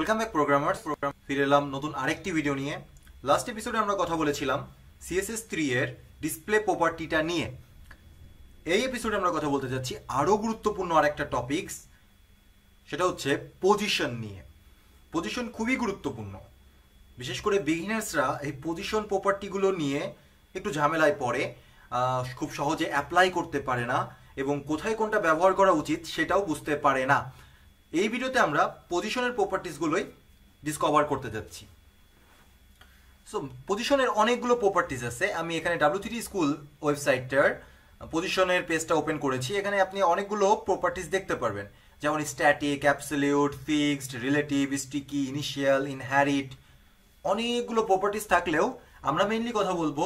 welcome back programmers programme ফিরে এলাম নতুন আরেকটি ভিডিও নিয়ে লাস্ট এপিসোডে আমরা কথা বলেছিলাম সিএসএস থ্রি এর ডিসপ্লে প্রপার্টিটা নিয়ে এই এপিসোডে আমরা কথা বলতে যাচ্ছি আরও গুরুত্বপূর্ণ আরেকটা টপিকস সেটা হচ্ছে পজিশন নিয়ে পজিশন খুবই গুরুত্বপূর্ণ বিশেষ করে বিগিনার্সরা এই পজিশন প্রপার্টিগুলো নিয়ে একটু ঝামেলায় পড়ে খুব সহজে অ্যাপ্লাই করতে পারে না এবং কোথায় কোনটা ব্যবহার করা উচিত সেটাও বুঝতে পারে না এই ভিডিওতে আমরা পজিশনের প্রপার্টিসগুলোই ডিসকভার করতে যাচ্ছি সো পজিশনের অনেকগুলো প্রপার্টিস আছে আমি এখানে ডাব্লিউ থ্রি স্কুল ওয়েবসাইটটার পজিশনের পেজটা ওপেন করেছি এখানে আপনি অনেকগুলো প্রপার্টিস দেখতে পারবেন যেমন static absolute fixed relative sticky initial inherit অনেকগুলো প্রপার্টিস থাকলেও আমরা মেইনলি কথা বলবো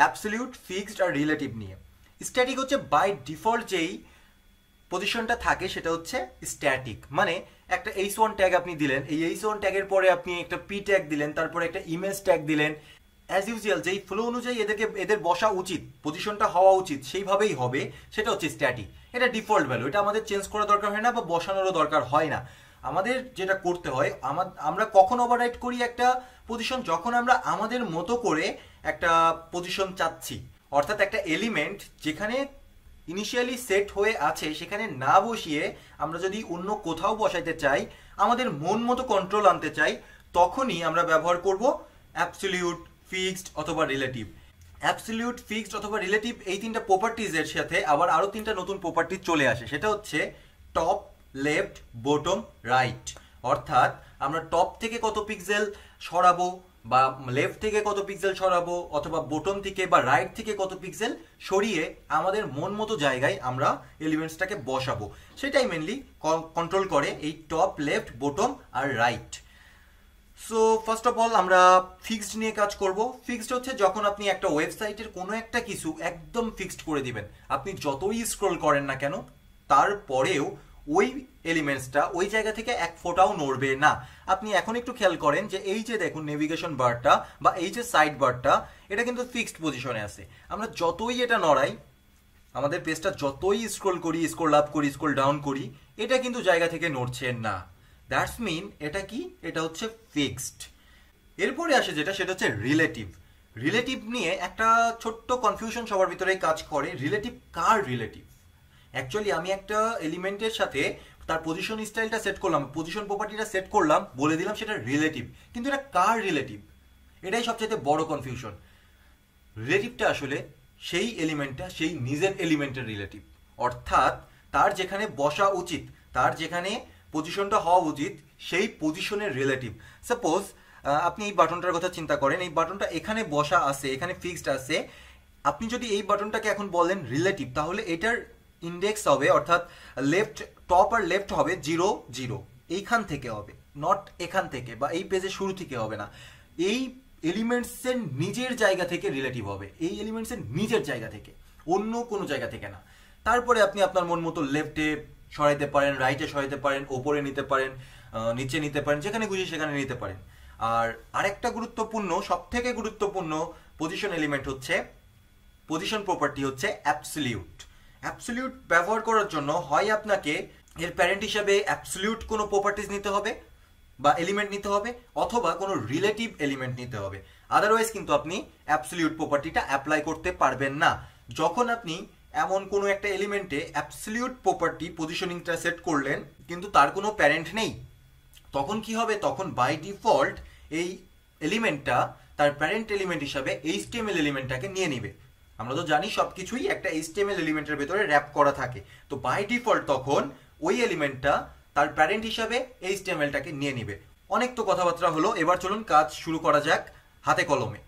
অ্যাবসলিউট ফিক্সড আর রিলেটিভ নিয়ে স্ট্যাটিক হচ্ছে বাই ডিফল্ট যেই পজিশনটা থাকে সেটা হচ্ছে স্ট্যাটিক মানে একটা এইচ ওয়ান ট্যাগ আপনি দিলেন এই এইচ ওয়ান ট্যাগের পরে আপনি একটা পি ট্যাগ দিলেন তারপরে একটা ইমেজ ট্যাগ দিলেন অ্যাজ ইউজুয়াল যেই ফ্লো অনুযায়ী এদেরকে এদের বসা উচিত পজিশনটা হওয়া উচিত সেইভাবেই হবে সেটা হচ্ছে স্ট্যাটিক এটা ডিফল্ট ভ্যালু এটা আমাদের চেঞ্জ করা দরকার হয় না বা বসানোরও দরকার হয় না আমাদের যেটা করতে হয় আমার আমরা কখন ওভাররাইট করি একটা পজিশন যখন আমরা আমাদের মতো করে একটা পজিশন চাচ্ছি অর্থাৎ একটা এলিমেন্ট যেখানে ইনিশিয়ালি সেট হয়ে আছে সেখানে না বসিয়ে আমরা যদি অন্য কোথাও বসাইতে চাই আমাদের মন মতো কন্ট্রোল আনতে চাই তখনই আমরা ব্যবহার করব অ্যাপসলিউট ফিক্সড অথবা রিলেটিভ অ্যাবসলিউট ফিক্সড অথবা রিলেটিভ এই তিনটা প্রপার্টিজের সাথে আবার আরও তিনটা নতুন প্রপার্টি চলে আসে সেটা হচ্ছে টপ লেফট বটম রাইট অর্থাৎ আমরা টপ থেকে কত পিক্সেল সরাবো বা লেফট থেকে কত পিক্সেল সরাবো অথবা বটম থেকে বা রাইট থেকে কত পিক্সেল সরিয়ে আমাদের মন মতো জায়গায় আমরা এলিমেন্টসটাকে বসাবো সেটাই মেনলি কন্ট্রোল করে এই টপ লেফট বটম আর right so first of all আমরা ফিক্সড নিয়ে কাজ করব ফিক্সড হচ্ছে যখন আপনি একটা ওয়েবসাইটের কোনো একটা কিছু একদম ফিক্সড করে দিবেন আপনি যতই স্ক্রোল করেন না কেন তারপরেও ওই এলিমেন্টসটা ওই জায়গা থেকে এক ফোটাও নড়বে না আপনি এখন একটু খেয়াল করেন যে এই যে দেখুন নেভিগেশন বারটা বা এই যে সাইড বারটা এটা কিন্তু ফিক্সড পজিশনে আছে আমরা যতই এটা নড়াই আমাদের পেজটা যতই স্ক্রোল করি স্ক্রোল আপ করি স্ক্রোল ডাউন করি এটা কিন্তু জায়গা থেকে নড়ছে না দ্যাটস মিন এটা কি এটা হচ্ছে ফিক্সড এরপরে আসে যেটা সেটা হচ্ছে রিলেটিভ রিলেটিভ নিয়ে একটা ছোট্ট কনফিউশন সবার ভিতরেই কাজ করে রিলেটিভ কার রিলেটিভ অ্যাকচুয়ালি আমি একটা এলিমেন্টের সাথে তার পজিশন স্টাইলটা সেট করলাম পজিশন প্রপার্টিটা সেট করলাম বলে দিলাম সেটা রিলেটিভ কিন্তু এটা কার রিলেটিভ এটাই সবচেয়ে বড় কনফিউশন রিলেটিভটা আসলে সেই এলিমেন্টটা সেই নিজের এলিমেন্টের রিলেটিভ অর্থাৎ তার যেখানে বসা উচিত তার যেখানে পজিশনটা হওয়া উচিত সেই পজিশনের রিলেটিভ সাপোজ আপনি এই বাটনটার কথা চিন্তা করেন এই বাটনটা এখানে বসা আছে এখানে ফিক্সড আছে আপনি যদি এই বাটনটাকে এখন বলেন রিলেটিভ তাহলে এটার ইন্ডেক্স হবে অর্থাৎ লেফট টপ আর লেফট হবে জিরো জিরো এইখান থেকে হবে নট এখান থেকে বা এই পেজের শুরু থেকে হবে না এই এলিমেন্টসের নিজের জায়গা থেকে রিলেটিভ হবে এই এলিমেন্টসের নিজের জায়গা থেকে অন্য কোনো জায়গা থেকে না তারপরে আপনি আপনার মন মতো লেফটে সরাইতে পারেন রাইটে সরাইতে পারেন ওপরে নিতে পারেন নিচে নিতে পারেন যেখানে খুঁজে সেখানে নিতে পারেন আর আরেকটা গুরুত্বপূর্ণ সব থেকে গুরুত্বপূর্ণ পজিশন এলিমেন্ট হচ্ছে পজিশন প্রপার্টি হচ্ছে অ্যাবসলিউট অ্যাবসলিউট ব্যবহার করার জন্য হয় আপনাকে এর প্যারেন্ট হিসাবে অ্যাবসলিউট কোনো প্রপার্টিস নিতে হবে বা এলিমেন্ট নিতে হবে অথবা কোনো রিলেটিভ এলিমেন্ট নিতে হবে আদারওয়াইজ কিন্তু আপনি অ্যাবসলিউট প্রপার্টিটা অ্যাপ্লাই করতে পারবেন না যখন আপনি এমন কোনো একটা এলিমেন্টে অ্যাবসলিউট প্রপার্টি পজিশনিংটা সেট করলেন কিন্তু তার কোনো প্যারেন্ট নেই তখন কি হবে তখন বাই ডিফল্ট এই এলিমেন্টটা তার প্যারেন্ট এলিমেন্ট হিসাবে এইচটিএমএল এলিমেন্টটাকে নিয়ে নেবে আমরা তো জানি সব কিছুই একটা এইচটিএমএল এলিমেন্টের ভেতরে র্যাপ করা থাকে তো বাই ডিফল্ট তখন ওই এলিমেন্টটা তার প্যারেন্ট হিসাবে এইচটিএমএলটাকে নিয়ে নিবে অনেক তো কথাবার্তা হলো এবার চলুন কাজ শুরু করা যাক হাতে কলমে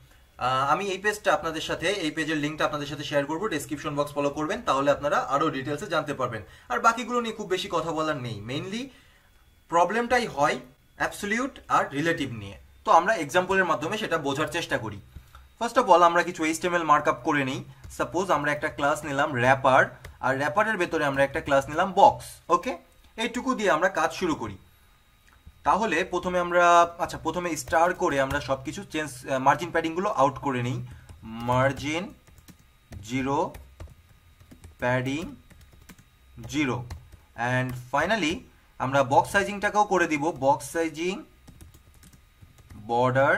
আমি এই পেজটা আপনাদের সাথে এই পেজের লিঙ্কটা আপনাদের সাথে শেয়ার করবো ডিসক্রিপশন বক্স ফলো করবেন তাহলে আপনারা আরও ডিটেলসে জানতে পারবেন আর বাকিগুলো নিয়ে খুব বেশি কথা বলার নেই মেইনলি প্রবলেমটাই হয় অ্যাবসলিউট আর রিলেটিভ নিয়ে তো আমরা এক্সাম্পলের মাধ্যমে সেটা বোঝার চেষ্টা করি ফার্স্ট অফ অল আমরা কিছু এইচটিএমএল মার্কআপ করে নিই সাপোজ আমরা একটা ক্লাস নিলাম র্যাপার আর র্যাপারের ভেতরে আমরা একটা ক্লাস নিলাম বক্স ওকে এইটুকু দিয়ে আমরা কাজ শুরু করি তাহলে প্রথমে আমরা আচ্ছা প্রথমে স্টার করে আমরা সব কিছু চেঞ্জ মার্জিন প্যাডিংগুলো আউট করে নিই margin zero padding zero and finally আমরা বক্স সাইজিংটাকেও করে দিব box sizing border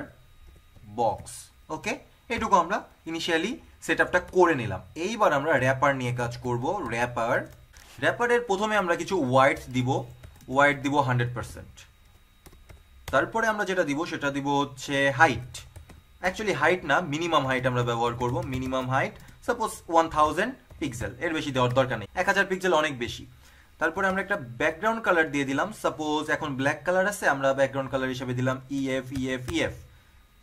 box okay এটুকু আমরা ইনিশিয়ালি সেট আপটা করে নিলাম এইবার আমরা র্যাপার নিয়ে কাজ করব র্যাপার র্যাপারের প্রথমে আমরা কিছু ওয়াইট দিব ওয়াইট দিব হান্ড্রেড পারসেন্ট তারপরে আমরা যেটা দিব সেটা দিব হচ্ছে হাইট অ্যাকচুয়ালি হাইট না মিনিমাম হাইট আমরা ব্যবহার করব minimum height suppose one thousand pixel এর বেশি দেওয়ার দরকার নেই এক হাজার পিক্সেল অনেক বেশি তারপরে আমরা একটা ব্যাকগ্রাউন্ড কালার দিয়ে দিলাম সাপোজ এখন ব্ল্যাক কালার আছে আমরা ব্যাকগ্রাউন্ড কালার হিসেবে দিলাম ইএফ ইএফ ইএফ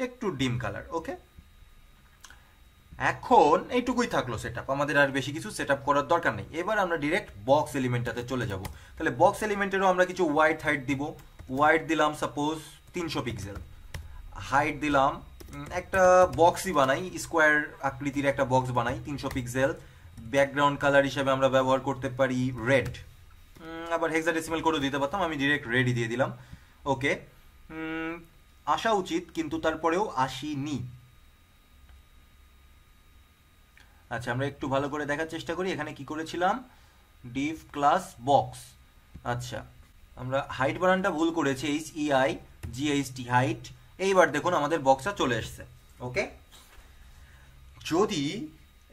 একটু ডিম কালার ওকে এখন এইটুকুই থাকলো সেট আমাদের আর বেশি কিছু সেট করার দরকার নেই এবার আমরা ডিরেক্ট বক্স এলিমেন্টটাতে চলে যাব তাহলে বক্স এলিমেন্টেরও আমরা কিছু ওয়াইড হাইট দিব ওয়াইড দিলাম সাপোজ তিনশো পিক্সেল হাইট দিলাম একটা বক্সই বানাই স্কোয়ার আকৃতির একটা বক্স বানাই তিনশো পিক্সেল ব্যাকগ্রাউন্ড কালার হিসাবে আমরা ব্যবহার করতে পারি রেড আবার হেক্সাডেসিমাল করে দিতে পারতাম আমি ডিরেক্ট রেডই দিয়ে দিলাম ওকে আসা উচিত কিন্তু তারপরেও আসিনি আচ্ছা আমরা একটু ভালো করে দেখার চেষ্টা করি এখানে কি করেছিলাম ডিভ ক্লাস বক্স আচ্ছা আমরা হাইট বানানটা ভুল করেছি H E I G H T height এইবার দেখুন আমাদের বক্সটা চলে এসছে ওকে যদি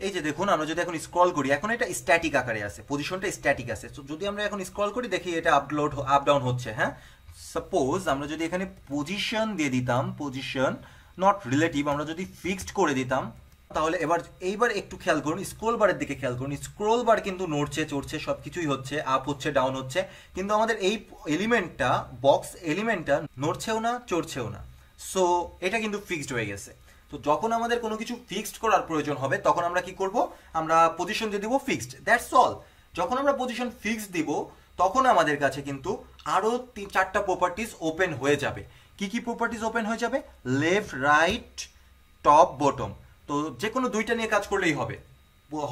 এই যে দেখুন আমরা যদি এখন স্ক্রল করি এখন এটা স্ট্যাটিক আকারে আছে পজিশনটা স্ট্যাটিক আছে তো যদি আমরা এখন স্ক্রল করি দেখি এটা আপলোড আপ ডাউন হচ্ছে হ্যাঁ সাপোজ আমরা যদি এখানে পজিশন দিয়ে দিতাম পজিশন নট রিলেটিভ আমরা যদি ফিক্সড করে দিতাম তাহলে এবার এইবার একটু খেয়াল করুন স্ক্রোল বারের দিকে খেয়াল করুন স্ক্রোল বার কিন্তু নড়ছে চড়ছে সব কিছুই হচ্ছে আপ হচ্ছে ডাউন হচ্ছে কিন্তু আমাদের এই এলিমেন্টটা বক্স এলিমেন্টটা নড়ছেও না চড়ছেও না সো এটা কিন্তু ফিক্সড হয়ে গেছে তো যখন আমাদের কোনো কিছু ফিক্সড করার প্রয়োজন হবে তখন আমরা কি করব আমরা পজিশন দিয়ে দেবো ফিক্সড দ্যাটস অল যখন আমরা পজিশন ফিক্সড দিব তখন আমাদের কাছে কিন্তু আরও তিন চারটা প্রপার্টিস ওপেন হয়ে যাবে কি কি প্রপার্টিস ওপেন হয়ে যাবে লেফট রাইট টপ বটম তো যে কোনো দুইটা নিয়ে কাজ করলেই হবে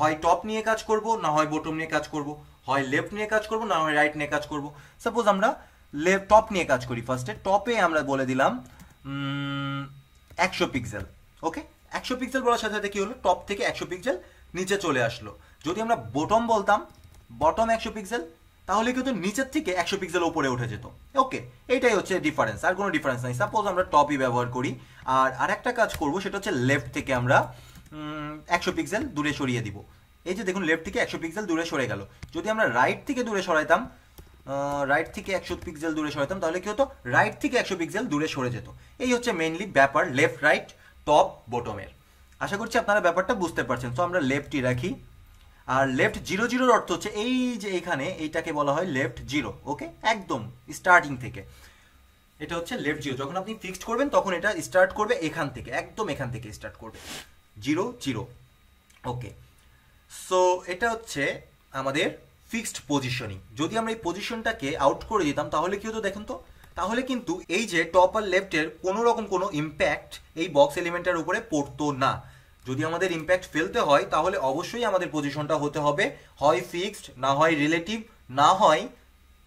হয় টপ নিয়ে কাজ করব না হয় বটম নিয়ে কাজ করব হয় লেফট নিয়ে কাজ করব না হয় রাইট নিয়ে কাজ করব সাপোজ আমরা লেফট টপ নিয়ে কাজ করি ফার্স্টে টপে আমরা বলে দিলাম একশো পিক্সেল ওকে একশো পিক্সেল বলার সাথে সাথে কী হলো টপ থেকে একশো পিক্সেল নিচে চলে আসলো যদি আমরা বটম বলতাম বটম একশো পিক্সেল তাহলে কিন্তু নিচের থেকে একশো পিক্সেল উপরে উঠে যেত ওকে এটাই হচ্ছে ডিফারেন্স আর কোনো ডিফারেন্স নাই সাপোজ আমরা টপই ব্যবহার করি আর আরেকটা কাজ করব সেটা হচ্ছে লেফট থেকে আমরা একশো পিক্সেল দূরে সরিয়ে দিব এই যে দেখুন লেফট থেকে একশো পিক্সেল দূরে সরে গেল যদি আমরা রাইট থেকে দূরে সরাইতাম রাইট থেকে একশো পিক্সেল দূরে সরাইতাম তাহলে কি হতো রাইট থেকে একশো পিক্সেল দূরে সরে যেত এই হচ্ছে মেনলি ব্যাপার লেফট রাইট টপ বটমের আশা করছি আপনারা ব্যাপারটা বুঝতে পারছেন সো আমরা লেফটই রাখি আর লেফট জিরো জিরোর অর্থ হচ্ছে এই যে এখানে এইটাকে বলা হয় লেফট জিরো ওকে একদম স্টার্টিং থেকে এটা হচ্ছে লেফট জিরো যখন আপনি ফিক্সড করবেন তখন এটা স্টার্ট করবে এখান থেকে একদম এখান থেকে স্টার্ট করবে জিরো জিরো ওকে সো এটা হচ্ছে আমাদের ফিক্সড পজিশনিং যদি আমরা এই পজিশনটাকে আউট করে দিতাম তাহলে কি হতো দেখুন তো তাহলে কিন্তু এই যে টপ আর লেফটের কোনো রকম কোনো ইম্প্যাক্ট এই বক্স এলিমেন্টের উপরে পড়তো না যদি আমাদের ইম্প্যাক্ট ফেলতে হয় তাহলে অবশ্যই আমাদের পজিশনটা হতে হবে হয় ফিক্সড না হয় রিলেটিভ না হয়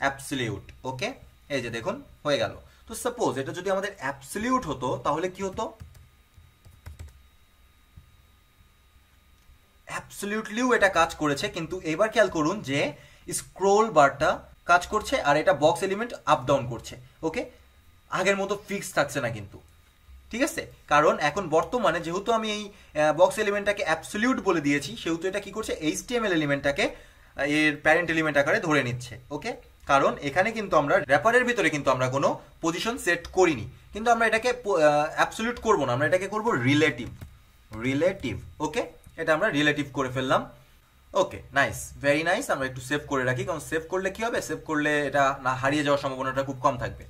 অ্যাপসলিউট ওকে এই যে দেখুন হয়ে গেল তো সাপোজ এটা যদি আমাদের অ্যাপসলিউট হতো তাহলে কি হতো অ্যাপসলিউটলিও এটা কাজ করেছে কিন্তু এবার খেয়াল করুন যে স্ক্রোল বারটা কাজ করছে আর এটা বক্স এলিমেন্ট আপ ডাউন করছে ওকে আগের মতো ফিক্স থাকছে না কিন্তু ঠিক আছে কারণ এখন বর্তমানে যেহেতু আমি এই বক্স এলিমেন্টটাকে অ্যাপসলিউট বলে দিয়েছি সেহেতু এটা কি করছে এইচ এল এলিমেন্টটাকে এর প্যারেন্ট এলিমেন্ট আকারে ধরে নিচ্ছে ওকে কারণ এখানে কিন্তু আমরা র্যাপারের ভিতরে কিন্তু আমরা কোনো পজিশন সেট করিনি কিন্তু আমরা এটাকে অ্যাপসলিউট করব না আমরা এটাকে করব রিলেটিভ রিলেটিভ ওকে এটা আমরা রিলেটিভ করে ফেললাম ওকে নাইস ভেরি নাইস আমরা একটু সেভ করে রাখি কারণ সেভ করলে কি হবে সেভ করলে এটা না হারিয়ে যাওয়ার সম্ভাবনাটা খুব কম থাকবে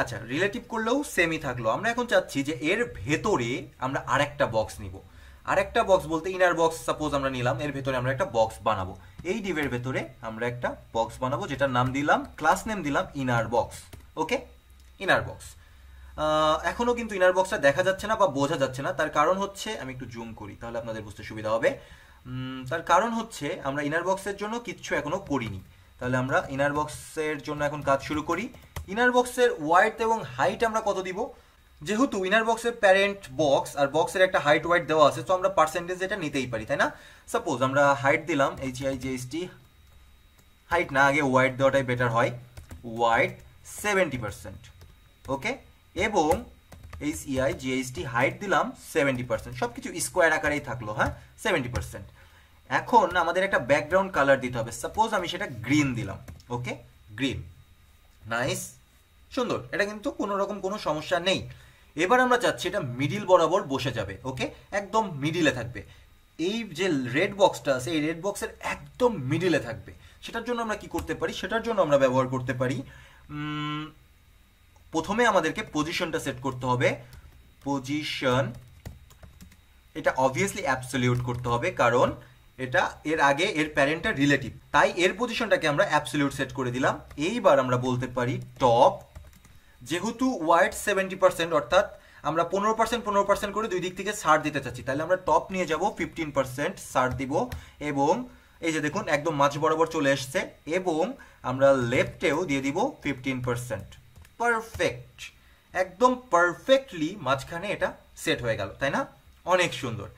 আচ্ছা রিলেটিভ করলেও সেমই থাকলো আমরা এখন চাচ্ছি যে এর ভেতরে আমরা আরেকটা বক্স নিব আরেকটা বক্স বলতে ইনার বক্স সাপোজ আমরা নিলাম এর ভেতরে আমরা একটা বক্স বানাবো এই ডিভের ভেতরে আমরা একটা বক্স বানাবো যেটার নাম দিলাম ক্লাস নেম দিলাম inner box okay inner box এখনও কিন্তু ইনার বক্সটা দেখা যাচ্ছে না বা বোঝা যাচ্ছে না তার কারণ হচ্ছে আমি একটু জুম করি তাহলে আপনাদের বুঝতে সুবিধা হবে তার কারণ হচ্ছে আমরা ইনার বক্সের জন্য কিচ্ছু এখনও করিনি তাহলে আমরা ইনার বক্সের জন্য এখন কাজ শুরু করি ইনার বক্সের ওয়াইড এবং হাইট আমরা কত দিব যেহেতু ইনার বক্সের প্যারেন্ট বক্স আর বক্সের একটা হাইট ওয়াইট দেওয়া আছে তো আমরা পার্সেন্টেজ এটা নিতেই পারি তাই না সাপোজ আমরা হাইট দিলাম এইচ আই টি হাইট না আগে ওয়াইড দেওয়াটাই বেটার হয় ওয়াইড সেভেন্টি পার্সেন্ট ওকে এবং এইচ ইআই টি হাইট দিলাম সেভেন্টি পার্সেন্ট সব কিছু স্কোয়ার আকারেই থাকলো হ্যাঁ সেভেন্টি পার্সেন্ট এখন আমাদের একটা ব্যাকগ্রাউন্ড কালার দিতে হবে সাপোজ আমি সেটা গ্রিন দিলাম ওকে গ্রিন নাইস সুন্দর এটা কিন্তু কোনো রকম কোনো সমস্যা নেই এবার আমরা চাচ্ছি এটা মিডিল বরাবর বসে যাবে ওকে একদম মিডিলে থাকবে এই যে রেড বক্সটা আছে এই রেড বক্সের একদম মিডিলে থাকবে সেটার জন্য আমরা কি করতে পারি সেটার জন্য আমরা ব্যবহার করতে পারি প্রথমে আমাদেরকে পজিশনটা সেট করতে হবে পজিশন এটা অবভিয়াসলি অ্যাপসলিউট করতে হবে কারণ এটা এর আগে এর প্যারেন্টটা রিলেটিভ তাই এর পজিশনটাকে আমরা অ্যাবসলিউট সেট করে দিলাম এইবার আমরা বলতে পারি টপ যেহেতু ওয়াইড সেভেন্টি পার্সেন্ট অর্থাৎ আমরা পনেরো পার্সেন্ট পনেরো পার্সেন্ট করে দুই দিক থেকে সার দিতে চাচ্ছি তাহলে আমরা টপ নিয়ে যাব ফিফটিন পার্সেন্ট সার দিব এবং এই যে দেখুন একদম মাঝ বরাবর চলে এসছে এবং আমরা লেফটেও দিয়ে দিব ফিফটিন পার্সেন্ট পারফেক্ট একদম পারফেক্টলি মাঝখানে এটা সেট হয়ে গেল তাই না অনেক সুন্দর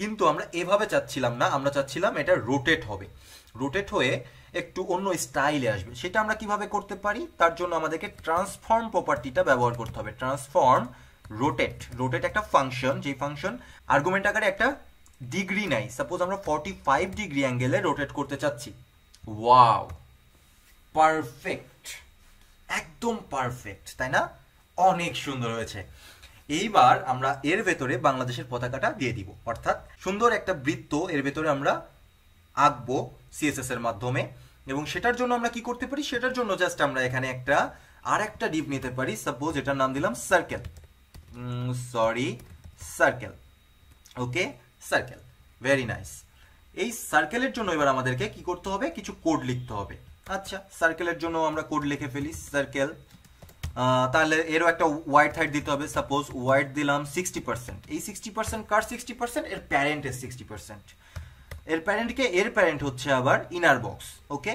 কিন্তু আমরা এভাবে চাচ্ছিলাম না আমরা চাচ্ছিলাম এটা রোটেট হবে রোটেট হয়ে একটু অন্য স্টাইলে আসবে সেটা আমরা কিভাবে করতে পারি তার জন্য আমাদেরকে ট্রান্সফর্ম প্রপার্টিটা ব্যবহার করতে হবে ট্রান্সফর্ম রোটেট রোটেট একটা ফাংশন যে ফাংশন আর্গুমেন্ট আকারে একটা ডিগ্রি নাই সাপোজ আমরা ফর্টি ফাইভ ডিগ্রি অ্যাঙ্গেলে রোটেট করতে চাচ্ছি ওয়াও পারফেক্ট একদম পারফেক্ট তাই না অনেক সুন্দর হয়েছে এইবার আমরা এর ভেতরে বাংলাদেশের পতাকাটা দিয়ে দিব অর্থাৎ সুন্দর একটা বৃত্ত এর ভেতরে আমরা আঁকবো সিএসএস এর মাধ্যমে এবং সেটার জন্য আমরা কি করতে পারি সেটার জন্য জাস্ট আমরা এখানে একটা আর একটা ডিপ নিতে পারি সাপোজ এটার নাম দিলাম circle sorry circle okay circle very nice এই সার্কেলের জন্য এবার আমাদেরকে কি করতে হবে কিছু কোড লিখতে হবে আচ্ছা সার্কেলের জন্য আমরা কোড লিখে ফেলি সার্কেল তাহলে এরও একটা ওয়াইড হাইট দিতে হবে সাপোজ ওয়াইড দিলাম সিক্সটি পার্সেন্ট এই সিক্সটি পার্সেন্ট কার সিক্সটি পার্সেন্ট এর প্যারেন্টের সিক্সটি পার্সেন্ট এর প্যারেন্টকে এর প্যারেন্ট হচ্ছে আবার ইনার বক্স ওকে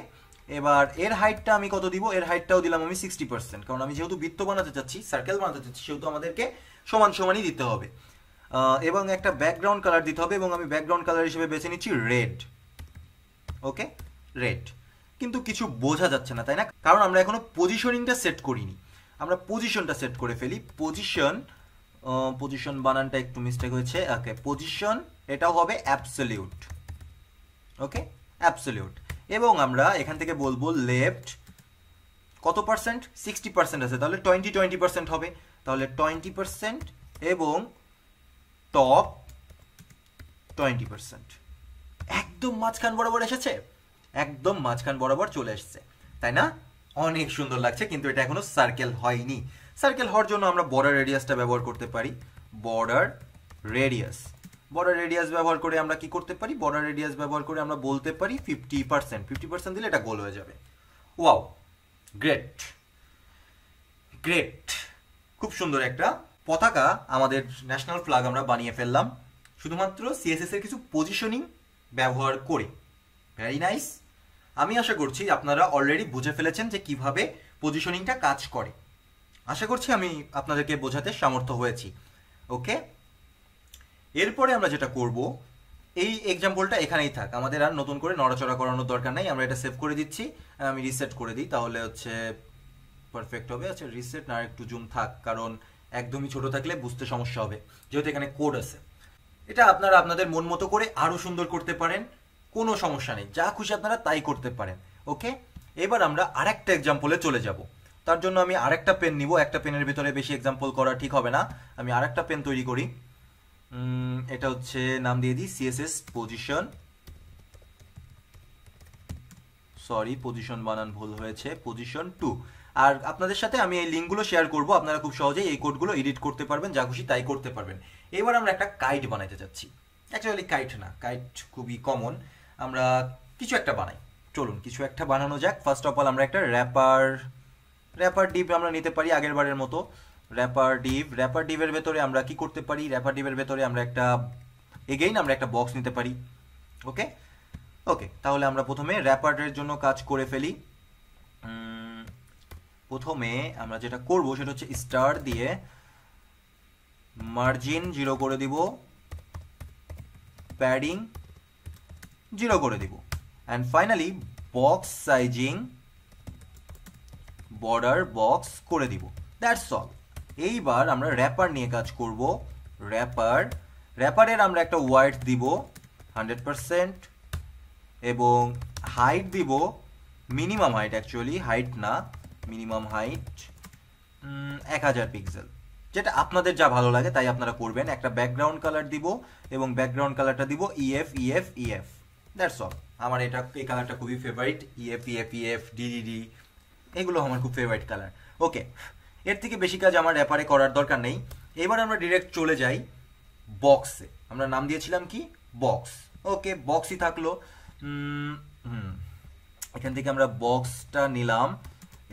এবার এর হাইটটা আমি কত দিব এর হাইটটাও দিলাম আমি সিক্সটি পার্সেন্ট কারণ আমি যেহেতু বৃত্ত বানাতে চাচ্ছি সার্কেল বানাতে চাচ্ছি সেহেতু আমাদেরকে সমান সমানই দিতে হবে এবং একটা ব্যাকগ্রাউন্ড কালার দিতে হবে এবং আমি ব্যাকগ্রাউন্ড কালার হিসেবে বেছে নিচ্ছি রেড ওকে রেড কিন্তু কিছু বোঝা যাচ্ছে না তাই না কারণ আমরা এখনো পজিশনিংটা সেট করিনি আমরা পজিশনটা সেট করে ফেলি পজিশন পজিশন বানানটা একটু মিস্টেক হয়েছে ওকে পজিশন এটাও হবে অ্যাবসলিউট ওকে অ্যাবসলিউট এবং আমরা এখান থেকে বলবো লেফট কত পার্সেন্ট সিক্সটি পার্সেন্ট আছে তাহলে টোয়েন্টি টোয়েন্টি পার্সেন্ট হবে তাহলে টোয়েন্টি পার্সেন্ট এবং টপ টোয়েন্টি পার্সেন্ট একদম মাঝখান বরাবর এসেছে একদম মাঝখান বরাবর চলে এসছে তাই না অনেক সুন্দর লাগছে কিন্তু এটা এখনো সার্কেল হয়নি সার্কেল হওয়ার জন্য আমরা বর্ডার রেডিয়াসটা ব্যবহার করতে পারি বর্ডার রেডিয়াস বর্ডার রেডিয়াস ব্যবহার করে আমরা কি করতে পারি বর্ডার রেডিয়াস ব্যবহার করে আমরা বলতে পারি ফিফটি পার্সেন্ট ফিফটি পার্সেন্ট দিলে এটা গোল হয়ে যাবে ওয়াও গ্রেট গ্রেট খুব সুন্দর একটা পতাকা আমাদের ন্যাশনাল ফ্ল্যাগ আমরা বানিয়ে ফেললাম শুধুমাত্র সিএসএস এর কিছু পজিশনিং ব্যবহার করে ভেরি নাইস আমি আশা করছি আপনারা অলরেডি বুঝে ফেলেছেন যে কিভাবে পজিশনিংটা কাজ করে আশা করছি আমি আপনাদেরকে বোঝাতে সামর্থ্য হয়েছি ওকে এরপরে আমরা যেটা করব এই এক্সাম্পলটা এখানেই থাক আমাদের আর নতুন করে নড়াচড়া করানোর দরকার নেই আমরা এটা সেভ করে দিচ্ছি আমি রিসেট করে দিই তাহলে হচ্ছে পারফেক্ট হবে আচ্ছা রিসেট না একটু জুম থাক কারণ একদমই ছোট থাকলে বুঝতে সমস্যা হবে যেহেতু এখানে কোড আছে এটা আপনারা আপনাদের মন মতো করে আরও সুন্দর করতে পারেন কোনো সমস্যা নেই যা খুশি আপনারা তাই করতে পারেন ওকে এবার আমরা আরেকটা এক্সাম্পলে চলে যাব তার জন্য আমি আরেকটা পেন নিব একটা পেনের ভিতরে বেশি এক্সাম্পল করা ঠিক হবে না আমি আরেকটা পেন তৈরি করি এটা হচ্ছে নাম দিয়ে দিই সিএসএস পজিশন সরি পজিশন বানান ভুল হয়েছে পজিশন টু আর আপনাদের সাথে আমি এই লিঙ্কগুলো শেয়ার করব আপনারা খুব সহজেই এই কোডগুলো এডিট করতে পারবেন যা খুশি তাই করতে পারবেন এবার আমরা একটা কাইট বানাতে যাচ্ছি অ্যাকচুয়ালি কাইট না কাইট খুবই কমন আমরা কিছু একটা বানাই চলুন কিছু একটা বানানো যাক ফার্স্ট অফ অল আমরা একটা র্যাপার র্যাপার ডিপ আমরা নিতে পারি আগের বারের মতো র্যাপার ডিপ র্যাপার ডিপের ভেতরে আমরা কি করতে পারি র্যাপার ডিপের ভেতরে আমরা একটা এগেইন আমরা একটা বক্স নিতে পারি ওকে ওকে তাহলে আমরা প্রথমে র্যাপারের জন্য কাজ করে ফেলি প্রথমে আমরা যেটা করব সেটা হচ্ছে স্টার দিয়ে মার্জিন জিরো করে দিব প্যাডিং জিরো করে দিব and finally box sizing border box করে দিব দ্যাটস অল এইবার আমরা র্যাপার নিয়ে কাজ করব র্যাপার র্যাপারের আমরা একটা ওয়াইড দিব হান্ড্রেড পারসেন্ট এবং হাইট দিব মিনিমাম হাইট অ্যাকচুয়ালি হাইট না মিনিমাম হাইট এক হাজার পিক্সেল যেটা আপনাদের যা ভালো লাগে তাই আপনারা করবেন একটা ব্যাকগ্রাউন্ড কালার দিব এবং ব্যাকগ্রাউন্ড কালারটা দিব E F E F E F that's all আমার এটা এই কালারটা খুবই favourite E F E F E F D D D এগুলো আমার খুব ফেভারিট কালার ওকে এর থেকে বেশি কাজ আমার অ্যাপারে করার দরকার নেই এবার আমরা ডিরেক্ট চলে যাই বক্সে আমরা নাম দিয়েছিলাম কি বক্স ওকে বক্সই থাকলো এখান থেকে আমরা বক্সটা নিলাম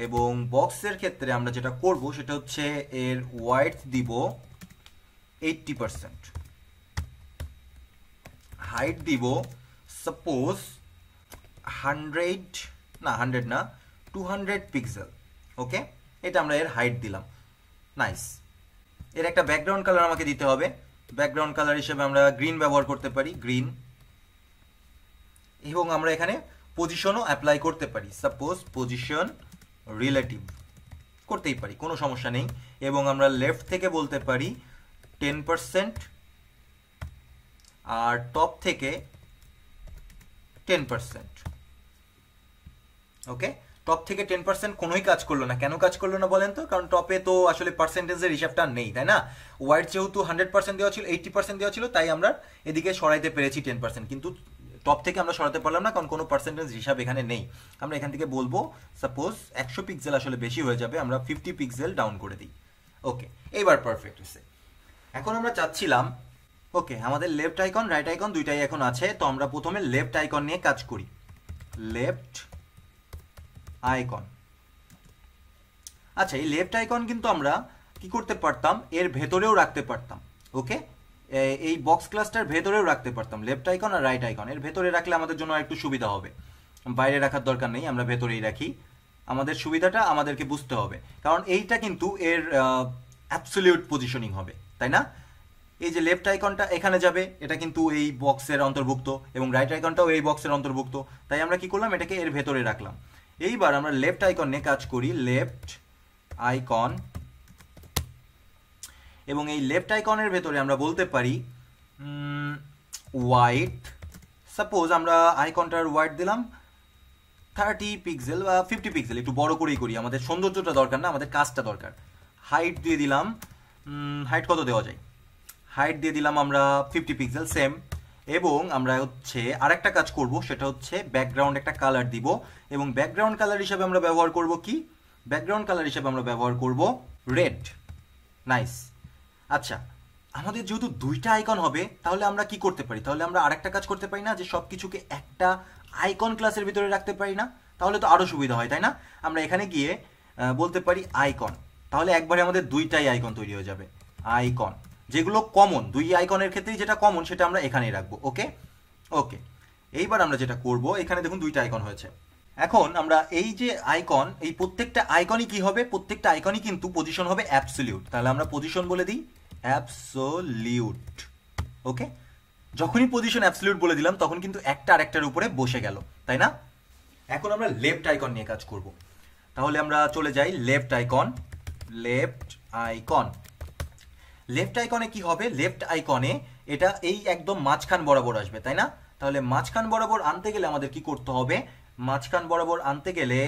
এবং বক্সের ক্ষেত্রে আমরা যেটা করব সেটা হচ্ছে এর ওয়াইড দিব এইটটি পারসেন্ট হাইট দিব সাপোজ হান্ড্রেড না হান্ড্রেড না টু হান্ড্রেড পিক্সেল ওকে এটা আমরা এর হাইট দিলাম নাইস এর একটা ব্যাকগ্রাউন্ড কালার আমাকে দিতে হবে ব্যাকগ্রাউন্ড কালার হিসেবে আমরা গ্রিন ব্যবহার করতে পারি গ্রিন এবং আমরা এখানে পজিশনও অ্যাপ্লাই করতে পারি সাপোজ পজিশন রিলেটিভ করতেই পারি কোনো সমস্যা নেই এবং আমরা লেফট থেকে বলতে পারি টেন পারসেন্ট আর টপ থেকে টেন পার্সেন্ট ওকে টপ থেকে টেন পার্সেন্ট কোনোই কাজ করলো না কেন কাজ করলো না বলেন তো কারণ টপে তো আসলে পার্সেন্টেজের হিসাবটা নেই তাই না ওয়াইড যেহেতু হান্ড্রেড পার্সেন্ট দেওয়া ছিল এইটি পার্সেন্ট দেওয়া ছিল তাই আমরা এদিকে সরাইতে পেরেছি টেন পার্সেন্ট কিন্তু টপ থেকে আমরা সরাতে পারলাম না কারণ কোনো পার্সেন্টেজ হিসাব এখানে নেই আমরা এখান থেকে বলবো সাপোজ একশো পিক্সেল আসলে বেশি হয়ে যাবে আমরা ফিফটি পিক্সেল ডাউন করে দিই ওকে এইবার পারফেক্ট হয়েছে এখন আমরা চাচ্ছিলাম ওকে আমাদের লেফট আইকন রাইট আইকন দুইটাই এখন আছে তো আমরা প্রথমে লেফট আইকন নিয়ে কাজ করি লেফট আইকন আচ্ছা এই লেফট আইকন কিন্তু আমরা কি করতে পারতাম এর ভেতরেও রাখতে পারতাম ওকে এই বক্স ক্লাসটার ভেতরেও রাখতে পারতাম লেফট আইকন আর রাইট আইকন এর ভেতরে রাখলে আমাদের জন্য একটু সুবিধা হবে বাইরে রাখার দরকার নেই আমরা ভেতরেই রাখি আমাদের সুবিধাটা আমাদেরকে বুঝতে হবে কারণ এইটা কিন্তু এর অ্যাবসলিউট পজিশনিং হবে তাই না এই যে লেফট আইকনটা এখানে যাবে এটা কিন্তু এই বক্সের অন্তর্ভুক্ত এবং রাইট আইকনটাও এই বক্সের অন্তর্ভুক্ত তাই আমরা কি করলাম এটাকে এর ভেতরে রাখলাম এইবার আমরা লেফট আইকন নিয়ে কাজ করি লেফট আইকন এবং এই লেফট আইকনের ভেতরে আমরা বলতে পারি হোয়াইট সাপোজ আমরা আইকনটার হোয়াইট দিলাম থার্টি পিক্সেল বা ফিফটি পিক্সেল একটু বড় করেই করি আমাদের সৌন্দর্যটা দরকার না আমাদের কাজটা দরকার হাইট দিয়ে দিলাম হাইট কত দেওয়া যায় হাইট দিয়ে দিলাম আমরা ফিফটি পিক্সেল সেম এবং আমরা হচ্ছে আরেকটা কাজ করব সেটা হচ্ছে ব্যাকগ্রাউন্ড একটা কালার দিব এবং ব্যাকগ্রাউন্ড কালার হিসাবে আমরা ব্যবহার করব কি ব্যাকগ্রাউন্ড কালার হিসাবে আমরা ব্যবহার করব রেড নাইস আচ্ছা আমাদের যেহেতু দুইটা আইকন হবে তাহলে আমরা কি করতে পারি তাহলে আমরা আরেকটা কাজ করতে পারি না যে সব কিছুকে একটা আইকন ক্লাসের ভিতরে রাখতে পারি না তাহলে তো আরও সুবিধা হয় তাই না আমরা এখানে গিয়ে বলতে পারি আইকন তাহলে একবারে আমাদের দুইটাই আইকন তৈরি হয়ে যাবে আইকন যেগুলো কমন দুই আইকনের ক্ষেত্রেই যেটা কমন সেটা আমরা এখানেই রাখবো ওকে ওকে এইবার আমরা যেটা করব এখানে দেখুন দুইটা আইকন হয়েছে এখন আমরা এই যে আইকন এই প্রত্যেকটা আইকনই কি হবে প্রত্যেকটা আইকনই কিন্তু পজিশন হবে অ্যাপসলিউট তাহলে আমরা পজিশন বলে দিই অ্যাপসলিউট ওকে যখনই পজিশন অ্যাবসলিউট বলে দিলাম তখন কিন্তু একটা আরেকটার উপরে বসে গেল তাই না এখন আমরা লেফট আইকন নিয়ে কাজ করব তাহলে আমরা চলে যাই left icon left icon left আইকনে কি হবে লেফট আইকনে এটা এই একদম মাঝখান বরাবর আসবে তাই না তাহলে মাঝখান বরাবর আনতে গেলে আমাদের কি করতে হবে মাঝখান বরাবর আনতে গেলে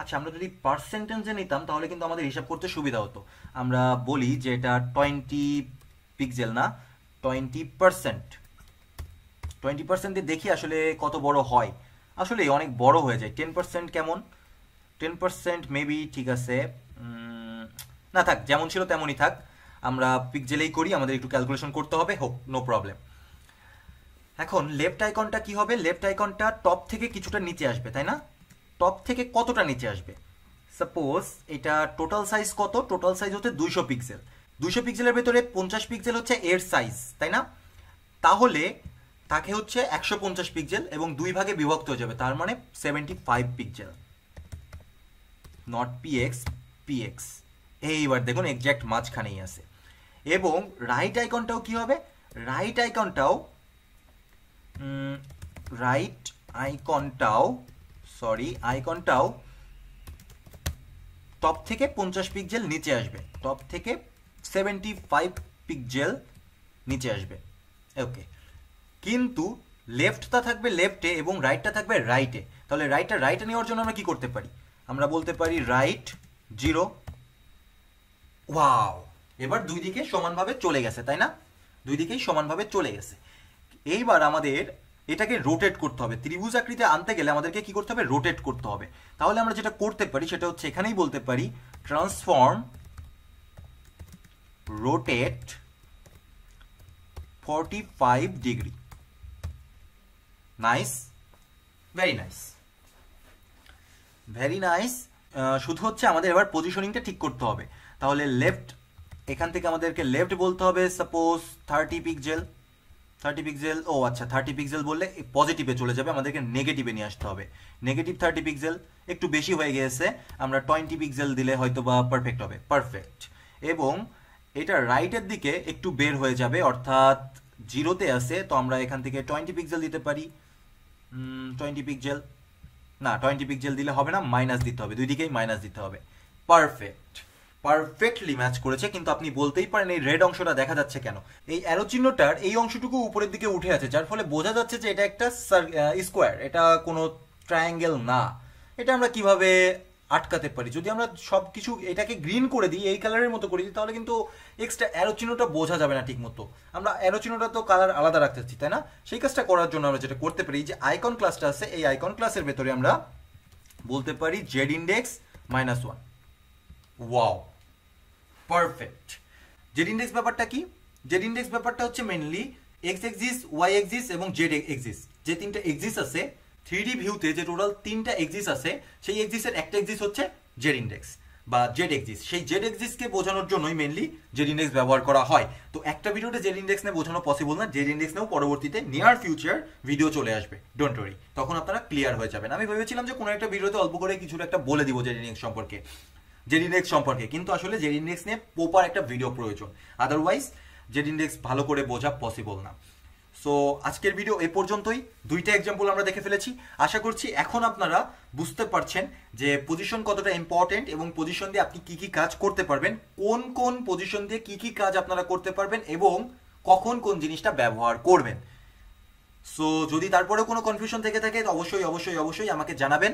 আচ্ছা আমরা যদি পার্সেন্টেজে নিতাম তাহলে কিন্তু আমাদের হিসাব করতে সুবিধা হতো আমরা বলি যে এটা টোয়েন্টি পিক্সেল না টোয়েন্টি পার্সেন্ট টোয়েন্টি পার্সেন্ট দিয়ে দেখি আসলে কত বড় হয় আসলে অনেক বড় হয়ে যায় টেন পার্সেন্ট কেমন টেন পার্সেন্ট মেবি ঠিক আছে না থাক যেমন ছিল তেমনই থাক আমরা পিকজেলেই করি আমাদের একটু ক্যালকুলেশন করতে হবে হোক নো প্রবলেম এখন লেফট আইকনটা কি হবে লেফট আইকনটা টপ থেকে কিছুটা নিচে আসবে তাই না টপ থেকে কতটা নিচে আসবে সাপোজ এটা টোটাল সাইজ কত টোটাল সাইজ হচ্ছে দুইশো পিক্সেল দুইশো পিক্সেলের ভেতরে পঞ্চাশ পিক্সেল হচ্ছে এর সাইজ তাই না তাহলে তাকে হচ্ছে একশো পঞ্চাশ পিক্সেল এবং দুই ভাগে বিভক্ত হয়ে যাবে তার মানে seventy five pixel not PX PX এইবার দেখুন এক্স্যাক্ট মাঝখানেই আছে এবং রাইট আইকনটাও কি হবে রাইট আইকনটাও রাইট আইকনটাও সরি আইকনটাও টপ থেকে পঞ্চাশ পিকজেল নিচে আসবে টপ থেকে সেভেন্টি ফাইভ পিকজেল নিচে আসবে ওকে কিন্তু লেফটটা থাকবে লেফটে এবং রাইটটা থাকবে রাইটে তাহলে রাইটটা রাইটে নেওয়ার জন্য আমরা কি করতে পারি আমরা বলতে পারি রাইট জিরো ওয়াও এবার দুই দিকে সমানভাবে চলে গেছে তাই না দুই দিকেই সমানভাবে চলে গেছে এইবার আমাদের এটাকে রোটেট করতে হবে ত্রিভুজ আকৃতি আনতে গেলে আমাদেরকে কি করতে হবে রোটেট করতে হবে তাহলে আমরা যেটা করতে পারি সেটা হচ্ছে এখানেই বলতে পারি transform rotate forty five degree nice very nice very nice শুধু হচ্ছে আমাদের এবার পজিশনিংটা ঠিক করতে হবে তাহলে লেফট এখান থেকে আমাদেরকে লেফট বলতে হবে suppose thirty pixel thirty pixel ও আচ্ছা থার্টি পিক্সেল বললে পজিটিভে চলে যাবে আমাদেরকে নেগেটিভে নিয়ে আসতে হবে নেগেটিভ থার্টি পিক্সেল একটু বেশি হয়ে গিয়েছে আমরা টোয়েন্টি পিক্সেল দিলে হয়তো বা পারফেক্ট হবে পারফেক্ট এবং এটা রাইটের দিকে একটু বের হয়ে যাবে অর্থাৎ জিরোতে আছে তো আমরা এখান থেকে টোয়েন্টি পিক্সেল দিতে পারি টোয়েন্টি পিক্সেল না টোয়েন্টি পিক্সেল দিলে হবে না মাইনাস দিতে হবে দুই দিকেই মাইনাস দিতে হবে পারফেক্ট পারফেক্টলি ম্যাচ করেছে কিন্তু আপনি বলতেই পারেন এই রেড অংশটা দেখা যাচ্ছে কেন এই অ্যারো চিহ্নটার এই অংশটুকু উপরের দিকে উঠে আছে যার ফলে বোঝা যাচ্ছে যে এটা একটা স্কোয়ার এটা কোনো ট্রায়াঙ্গেল না এটা আমরা কিভাবে আটকাতে পারি যদি আমরা সব কিছু এটাকে গ্রিন করে দিই এই কালারের মতো করে দিই তাহলে কিন্তু এক্সট্রা অ্যারো চিহ্নটা বোঝা যাবে না ঠিক মতো আমরা অ্যারো চিহ্নটা তো কালার আলাদা রাখতে চাচ্ছি তাই না সেই কাজটা করার জন্য আমরা যেটা করতে পারি যে আইকন ক্লাসটা আছে এই আইকন ক্লাসের ভেতরে আমরা বলতে পারি Z index minus one wow perfect Z index ব্যাপারটা কি জেড ইন্ডেক্স ব্যাপারটা হচ্ছে mainly X axis Y axis এবং জেড এক্সিস যে তিনটা এক্সিস আছে থ্রি ভিউতে যে টোটাল তিনটা এক্সিস আছে সেই এক্সিসের একটা এক্সিস হচ্ছে জেড ইন্ডেক্স বা জেড এক্সিস সেই জেড এক্সিসকে বোঝানোর জন্যই মেনলি জেড ইন্ডেক্স ব্যবহার করা হয় তো একটা ভিডিওতে জেড ইন্ডেক্স নিয়ে বোঝানো পসিবল না জেড ইন্ডেক্স নিয়েও পরবর্তীতে নিয়ার ফিউচার ভিডিও চলে আসবে ডোন্ট ওরি তখন আপনারা ক্লিয়ার হয়ে যাবেন আমি ভেবেছিলাম যে কোনো একটা ভিডিওতে অল্প করে কিছুটা একটা বলে দিব জেড ইন্ডেক্স সম্পর্কে জেড ইন্ডেক্স সম্পর্কে কিন্তু আসলে জেড ইন্ডেক্স নিয়ে প্রপার একটা ভিডিও প্রয়োজন আদারওয়াইজ জেড ভালো করে বোঝা পসিবল না সো আজকের ভিডিও এ পর্যন্তই দুইটা এক্সাম্পল আমরা দেখে ফেলেছি আশা করছি এখন আপনারা বুঝতে পারছেন যে পজিশন কতটা ইম্পর্টেন্ট এবং পজিশন দিয়ে আপনি কি কি কাজ করতে পারবেন কোন কোন পজিশন দিয়ে কি কি কাজ আপনারা করতে পারবেন এবং কখন কোন জিনিসটা ব্যবহার করবেন সো যদি তারপরেও কোনো কনফিউশন থেকে থাকে অবশ্যই অবশ্যই অবশ্যই আমাকে জানাবেন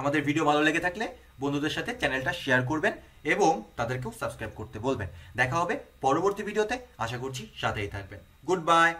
আমাদের ভিডিও ভালো লেগে থাকলে বন্ধুদের সাথে চ্যানেলটা শেয়ার করবেন এবং তাদেরকেও সাবস্ক্রাইব করতে বলবেন দেখা হবে পরবর্তী ভিডিওতে আশা করছি সাথেই থাকবেন গুড বাই